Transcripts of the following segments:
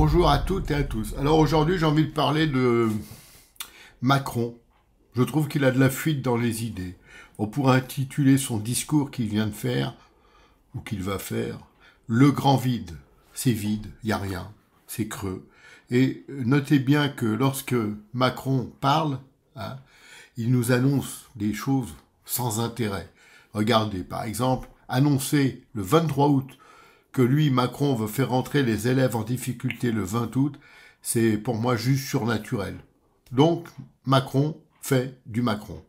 Bonjour à toutes et à tous. Alors aujourd'hui, j'ai envie de parler de Macron. Je trouve qu'il a de la fuite dans les idées. On pourrait intituler son discours qu'il vient de faire, ou qu'il va faire, Le grand vide. C'est vide, il n'y a rien, c'est creux. Et notez bien que lorsque Macron parle, hein, il nous annonce des choses sans intérêt. Regardez, par exemple, annoncer le 23 août que lui, Macron, veut faire rentrer les élèves en difficulté le 20 août, c'est pour moi juste surnaturel. Donc, Macron fait du Macron.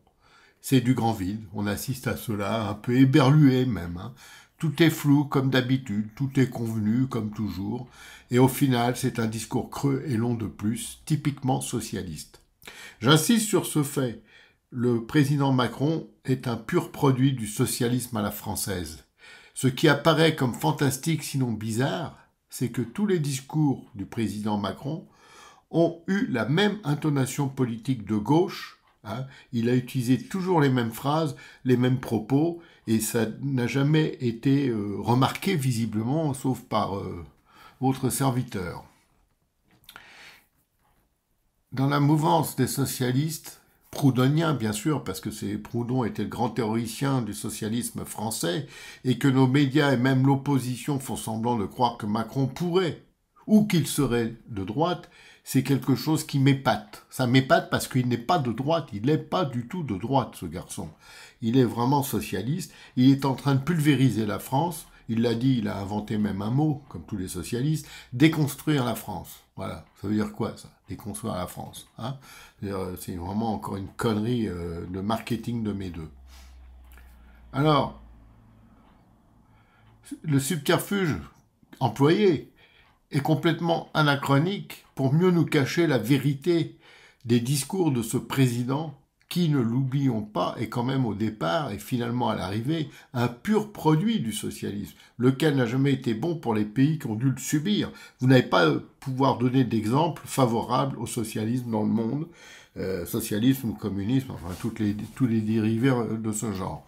C'est du grand vide, on assiste à cela, un peu éberlué même. Hein. Tout est flou comme d'habitude, tout est convenu comme toujours, et au final c'est un discours creux et long de plus, typiquement socialiste. J'insiste sur ce fait, le président Macron est un pur produit du socialisme à la française. Ce qui apparaît comme fantastique sinon bizarre, c'est que tous les discours du président Macron ont eu la même intonation politique de gauche. Hein. Il a utilisé toujours les mêmes phrases, les mêmes propos, et ça n'a jamais été euh, remarqué visiblement, sauf par euh, votre serviteur. Dans la mouvance des socialistes, proudhonien, bien sûr, parce que c'est Proudhon était le grand théoricien du socialisme français, et que nos médias et même l'opposition font semblant de croire que Macron pourrait, ou qu'il serait de droite, c'est quelque chose qui m'épate. Ça m'épate parce qu'il n'est pas de droite, il n'est pas du tout de droite, ce garçon. Il est vraiment socialiste, il est en train de pulvériser la France, il l'a dit, il a inventé même un mot, comme tous les socialistes, déconstruire la France. Voilà, ça veut dire quoi ça Déconstruire la France. Hein euh, c'est vraiment encore une connerie euh, de marketing de mes deux. Alors, le subterfuge employé est complètement anachronique pour mieux nous cacher la vérité des discours de ce président qui, ne l'oublions pas, est quand même au départ et finalement à l'arrivée un pur produit du socialisme, lequel n'a jamais été bon pour les pays qui ont dû le subir. Vous n'avez pas euh, pouvoir donner d'exemple favorable au socialisme dans le monde, euh, socialisme ou communisme, enfin toutes les, tous les dérivés euh, de ce genre.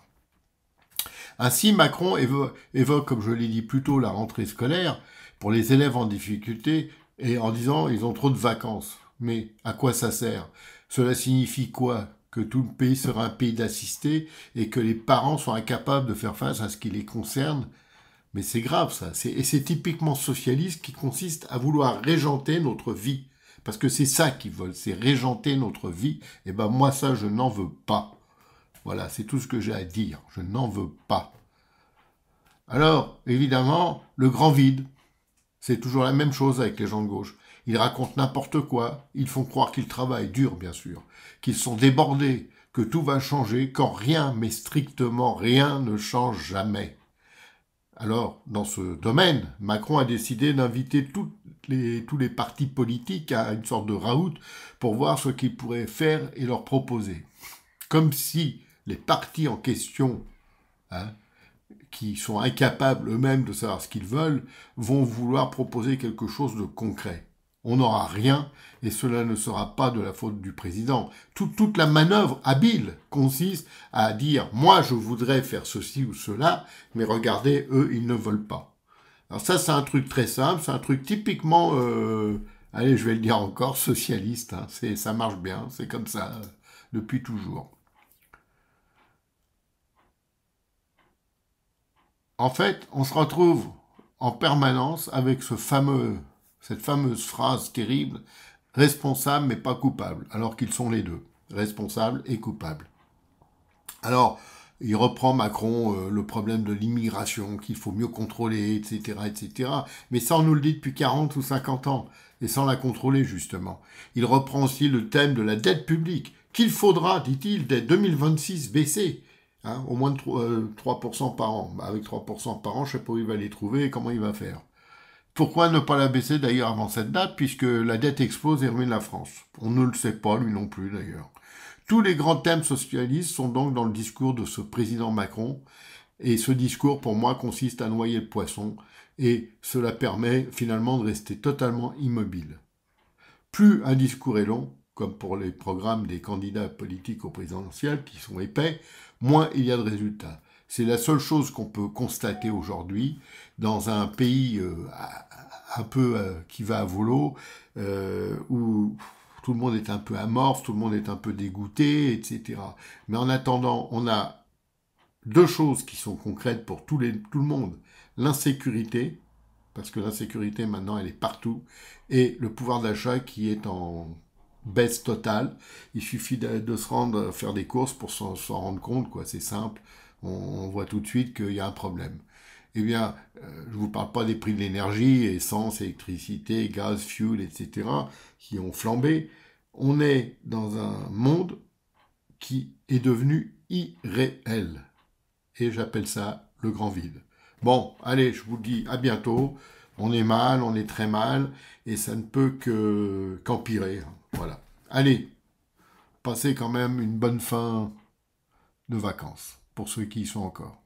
Ainsi, Macron évoque, évoque comme je l'ai dit plus tôt, la rentrée scolaire pour les élèves en difficulté et en disant ils ont trop de vacances. Mais à quoi ça sert Cela signifie quoi que tout le pays sera un pays d'assistés et que les parents sont incapables de faire face à ce qui les concerne. Mais c'est grave ça, et c'est typiquement socialiste qui consiste à vouloir régenter notre vie. Parce que c'est ça qu'ils veulent, c'est régenter notre vie. Et ben moi ça, je n'en veux pas. Voilà, c'est tout ce que j'ai à dire, je n'en veux pas. Alors, évidemment, le grand vide, c'est toujours la même chose avec les gens de gauche. Ils racontent n'importe quoi, ils font croire qu'ils travaillent dur, bien sûr, qu'ils sont débordés, que tout va changer quand rien, mais strictement rien, ne change jamais. Alors, dans ce domaine, Macron a décidé d'inviter les, tous les partis politiques à une sorte de raout pour voir ce qu'ils pourraient faire et leur proposer. Comme si les partis en question, hein, qui sont incapables eux-mêmes de savoir ce qu'ils veulent, vont vouloir proposer quelque chose de concret. On n'aura rien et cela ne sera pas de la faute du président. toute la manœuvre habile consiste à dire moi je voudrais faire ceci ou cela, mais regardez, eux, ils ne veulent pas. Alors ça, c'est un truc très simple, c'est un truc typiquement, euh, allez, je vais le dire encore, socialiste. Hein. ça marche bien, c'est comme ça euh, depuis toujours. En fait, on se retrouve en permanence avec ce fameux cette fameuse phrase terrible, responsable mais pas coupable, alors qu'ils sont les deux, responsable et coupable. Alors, il reprend Macron euh, le problème de l'immigration, qu'il faut mieux contrôler, etc., etc. Mais ça, on nous le dit depuis 40 ou 50 ans, et sans la contrôler, justement. Il reprend aussi le thème de la dette publique, qu'il faudra, dit-il, dès 2026 baisser. Hein, au moins de euh, 3%, par an. Avec 3% par an, je ne sais pas où il va les trouver comment il va faire. Pourquoi ne pas la baisser d'ailleurs avant cette date, puisque la dette explose et ruine la France On ne le sait pas, lui non plus d'ailleurs. Tous les grands thèmes socialistes sont donc dans le discours de ce président Macron, et ce discours, pour moi, consiste à noyer le poisson, et cela permet finalement de rester totalement immobile. Plus un discours est long, comme pour les programmes des candidats politiques au présidentielles qui sont épais, moins il y a de résultats. C'est la seule chose qu'on peut constater aujourd'hui dans un pays euh, un peu euh, qui va à volo, euh, où tout le monde est un peu amorphe, tout le monde est un peu dégoûté, etc. Mais en attendant, on a deux choses qui sont concrètes pour tout, le monde. L'insécurité, parce que l'insécurité maintenant elle est partout, et le pouvoir d'achat qui est en baisse totale. Il suffit de, se rendre faire des courses pour s'en rendre compte, quoi. C'est simple on, voit tout de suite qu'il y a un problème. Eh bien, euh, je ne vous parle pas des prix de l'énergie, essence, électricité, gaz, fuel, etc., qui ont flambé. On est dans un monde qui est devenu irréel. Et j'appelle ça le grand vide. Bon, allez, je vous dis à bientôt. On est mal, on est très mal, et ça ne peut que qu'empirer. Voilà. Allez, passez quand même une bonne fin de vacances pour ceux qui y sont encore.